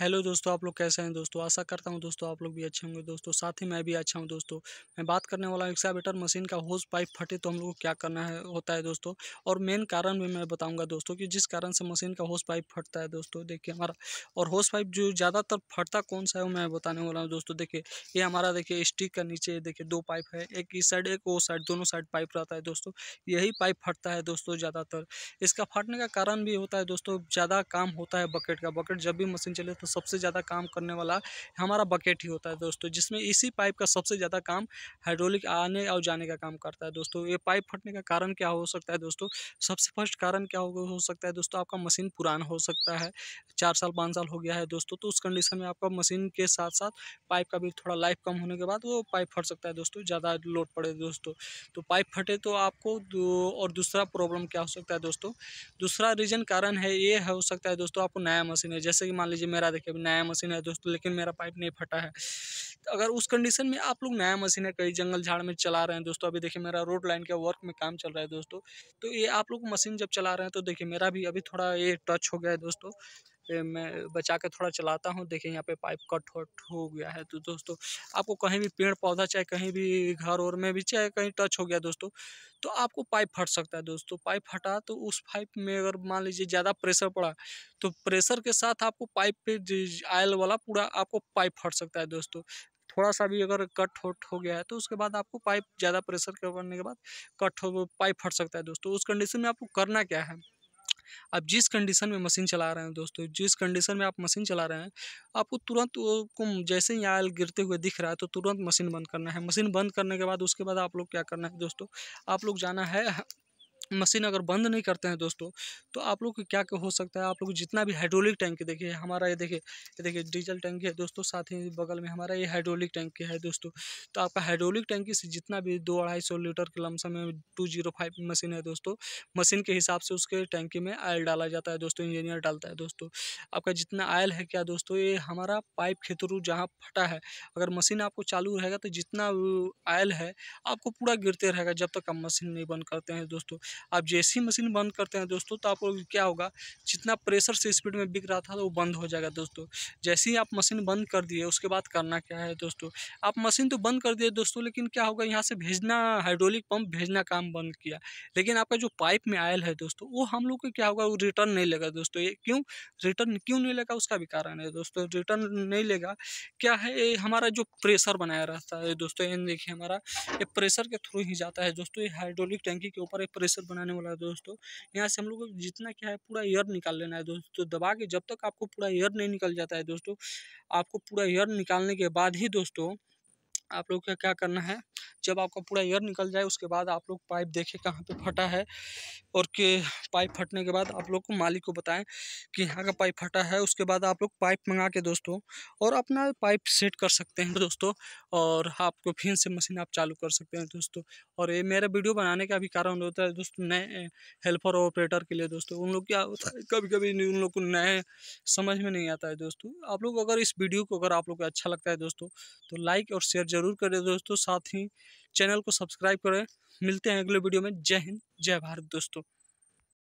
hello दोस्तों आप लोग कैसे हैं दोस्तों आशा करता हूं दोस्तों आप लोग भी अच्छे होंगे दोस्तों साथ ही मैं भी अच्छा हूं दोस्तों मैं बात करने वाला हूं एक्सावेटर मशीन का होज पाइप फटे तो हम लोग को क्या करना है होता है दोस्तों और मेन कारण भी मैं बताऊंगा दोस्तों कि जिस कारण से मशीन का होज पाइप फटता है दोस्तों देखिए हमारा और होज पाइप जो ज़्यादातर फटता कौन सा है वो मैं बताने वाला हूँ दोस्तों देखिए ये हमारा देखिए स्टिक का नीचे देखिए दो पाइप है एक इस साइड एक वो साइड दोनों साइड पाइप रहता है दोस्तों यही पाइप फटता है दोस्तों ज़्यादातर इसका फटने का कारण भी होता है दोस्तों ज़्यादा काम होता है बकेट का बकेट जब भी मशीन चले तो सबसे ज़्यादा काम करने वाला हमारा बकेट ही होता है दोस्तों जिसमें इसी पाइप का सबसे ज़्यादा काम हाइड्रोलिक आने और जाने का काम करता है दोस्तों ये पाइप फटने का कारण क्या हो सकता है दोस्तों सबसे फर्स्ट कारण क्या हो सकता है दोस्तों आपका मशीन पुराना हो सकता है चार साल पाँच साल हो गया है दोस्तों तो उस कंडीशन में आपका मशीन के साथ साथ पाइप का भी थोड़ा लाइफ कम होने के बाद वो पाइप फट सकता है दोस्तों ज़्यादा लोड पड़े दोस्तों तो पाइप फटे तो आपको और दूसरा प्रॉब्लम क्या हो सकता है दोस्तों दूसरा रीज़न कारण है ये हो सकता है दोस्तों आपको नया मशीन है जैसे कि मान लीजिए मेरा देखिए अभी नया मशीन है दोस्तों लेकिन मेरा पाइप नहीं फटा है तो अगर उस कंडीशन में आप लोग नया मशीन है कई जंगल झाड़ में चला रहे हैं दोस्तों अभी देखिए मेरा रोड लाइन के वर्क में काम चल रहा है दोस्तों तो ये आप लोग मशीन जब चला रहे हैं तो देखिए मेरा भी अभी थोड़ा ये टच हो गया है दोस्तों मैं बचा के थोड़ा चलाता हूँ देखिए यहाँ पे पाइप कट वट हो गया है तो दोस्तों आपको कहीं भी पेड़ पौधा चाहे कहीं भी घर और में भी चाहे कहीं टच हो गया दोस्तों तो आपको पाइप फट सकता है दोस्तों पाइप फटा तो उस पाइप में अगर मान लीजिए ज़्यादा प्रेशर पड़ा तो प्रेशर के साथ आपको पाइप पे आयल वाला पूरा आपको पाइप फट सकता है दोस्तों थोड़ा सा भी अगर कट होट हो गया है तो उसके बाद आपको पाइप ज़्यादा प्रेशर करने के बाद कट हो पाइप फट सकता है दोस्तों उस कंडीशन में आपको करना क्या है आप जिस कंडीशन में मशीन चला रहे हैं दोस्तों जिस कंडीशन में आप मशीन चला रहे हैं आपको तुरंत को जैसे ही आयल गिरते हुए दिख रहा है तो तुरंत मशीन बंद करना है मशीन बंद करने के बाद उसके बाद आप लोग क्या करना है दोस्तों आप लोग जाना है मशीन अगर बंद नहीं करते हैं दोस्तों तो आप लोग क्या हो सकता है आप लोग जितना भी हाइड्रोलिक टैंक देखिए हमारा ये देखिए ये देखिए डीजल टैंकी है दोस्तों साथ ही बगल में हमारा ये हाइड्रोलिक टैंकी है दोस्तों तो आपका हाइड्रोलिक टैंकी से जितना भी दो अढ़ाई सौ लीटर के लमसम में टू जीरो फाइव मशीन है दोस्तों मशीन के हिसाब से उसके टैंकी में आयल डाला जाता है दोस्तों इंजीनियर डालता है दोस्तों आपका जितना आयल है क्या दोस्तों ये हमारा पाइप के थ्रू जहाँ फटा है अगर मशीन आपको चालू रहेगा तो जितना आयल है आपको पूरा गिरते रहेगा जब तक आप मशीन नहीं बंद करते हैं दोस्तों आप जैसी मशीन बंद करते हैं दोस्तों तो आपको क्या होगा जितना प्रेशर से स्पीड में बिक रहा था तो वो बंद हो जाएगा दोस्तों जैसे ही आप मशीन बंद कर दिए उसके बाद करना क्या है दोस्तों आप मशीन तो बंद कर दिए दोस्तों लेकिन क्या होगा यहाँ से भेजना हाइड्रोलिक पंप भेजना काम बंद किया लेकिन आपका जो पाइप में आयल है दोस्तों वो हम लोग को क्या होगा वो रिटर्न नहीं लेगा दोस्तों ये क्यों रिटर्न क्यों नहीं लेगा उसका भी कारण है दोस्तों रिटर्न नहीं लेगा क्या है ये हमारा जो प्रेशर बनाया रहता है दोस्तों ये देखिए हमारा ये प्रेशर के थ्रू ही जाता है दोस्तों ये हाइड्रोलिक टैंकी के ऊपर ये प्रेशर दोस्तों बनाने वाला है दोस्तों यहाँ से हम लोग को जितना क्या है पूरा ईयर निकाल लेना है दोस्तों तो दबा के जब तक आपको पूरा ईयर नहीं निकल जाता है दोस्तों आपको पूरा ईयर निकालने के बाद ही दोस्तों आप लोग का क्या करना है जब आपका पूरा एयर निकल जाए उसके बाद आप लोग पाइप देखें कहाँ पे फटा है और के पाइप फटने के बाद आप लोग को मालिक को बताएं कि यहाँ का पाइप फटा है उसके बाद आप लोग पाइप मंगा के दोस्तों और अपना पाइप सेट कर सकते हैं दोस्तों और आपको फिर से मशीन आप चालू कर सकते हैं दोस्तों और ये मेरा वीडियो बनाने का भी कारण होता है दोस्तों नए हेल्पर ऑपरेटर के लिए दोस्तों उन लोग क्या होता है कभी कभी उन लोग को नए समझ में नहीं आता है दोस्तों आप लोग अगर इस वीडियो को अगर आप लोग को अच्छा लगता है दोस्तों तो लाइक और शेयर ज़रूर करें दोस्तों साथ ही चैनल को सब्सक्राइब करें मिलते हैं अगले वीडियो में जय हिंद जय भारत दोस्तों